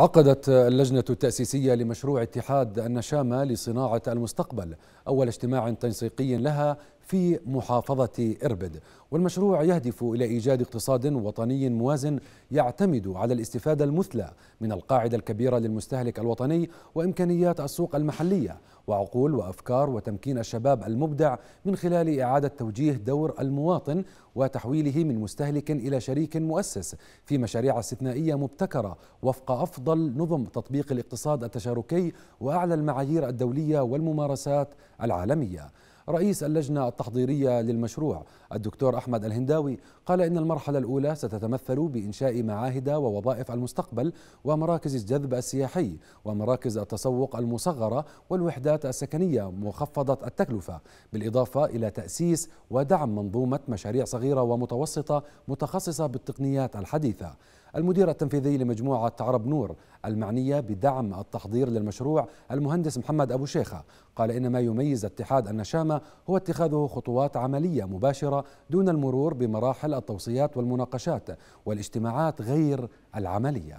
عقدت اللجنة التأسيسية لمشروع اتحاد النشامة لصناعة المستقبل أول اجتماع تنسيقي لها في محافظة إربد والمشروع يهدف إلى إيجاد اقتصاد وطني موازن يعتمد على الاستفادة المثلى من القاعدة الكبيرة للمستهلك الوطني وإمكانيات السوق المحلية وعقول وأفكار وتمكين الشباب المبدع من خلال إعادة توجيه دور المواطن وتحويله من مستهلك إلى شريك مؤسس في مشاريع استثنائية مبتكرة وفق أفضل نظم تطبيق الاقتصاد التشاركي وأعلى المعايير الدولية والممارسات العالمية رئيس اللجنة التحضيرية للمشروع الدكتور أحمد الهنداوي قال إن المرحلة الأولى ستتمثل بإنشاء معاهد ووظائف المستقبل ومراكز الجذب السياحي ومراكز التسوق المصغرة والوحدات السكنية مخفضة التكلفة بالإضافة إلى تأسيس ودعم منظومة مشاريع صغيرة ومتوسطة متخصصة بالتقنيات الحديثة المدير التنفيذي لمجموعة عرب نور المعنية بدعم التحضير للمشروع المهندس محمد أبو شيخة قال إن ما يميز اتحاد النشامة هو اتخاذه خطوات عملية مباشرة دون المرور بمراحل التوصيات والمناقشات والاجتماعات غير العملية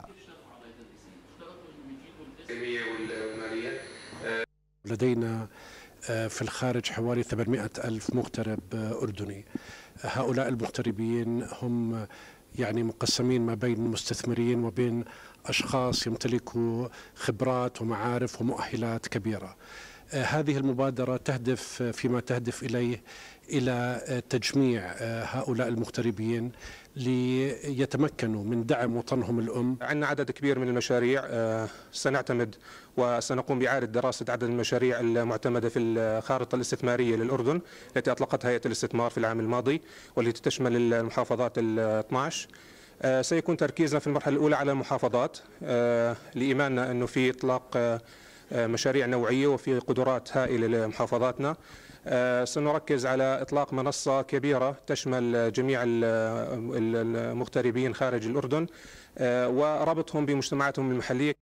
لدينا آه، في الخارج حوالي 800 ألف مغترب آه، أردني هؤلاء المغتربين هم يعني مقسمين ما بين مستثمرين وبين أشخاص يمتلكوا خبرات ومعارف ومؤهلات كبيرة آه، هذه المبادرة تهدف آه، فيما تهدف إليه إلى آه، تجميع هؤلاء المغتربين ليتمكنوا من دعم وطنهم الأم عندنا عدد كبير من المشاريع سنعتمد وسنقوم بإعادة دراسة عدد المشاريع المعتمدة في الخارطة الاستثمارية للأردن التي أطلقتها هيئة الاستثمار في العام الماضي والتي تشمل المحافظات ال 12 سيكون تركيزنا في المرحلة الأولى على المحافظات لإيماننا أنه في إطلاق مشاريع نوعية وفي قدرات هائلة لمحافظاتنا آه، سنركز على إطلاق منصة كبيرة تشمل جميع المغتربين خارج الأردن آه، وربطهم بمجتمعاتهم المحلية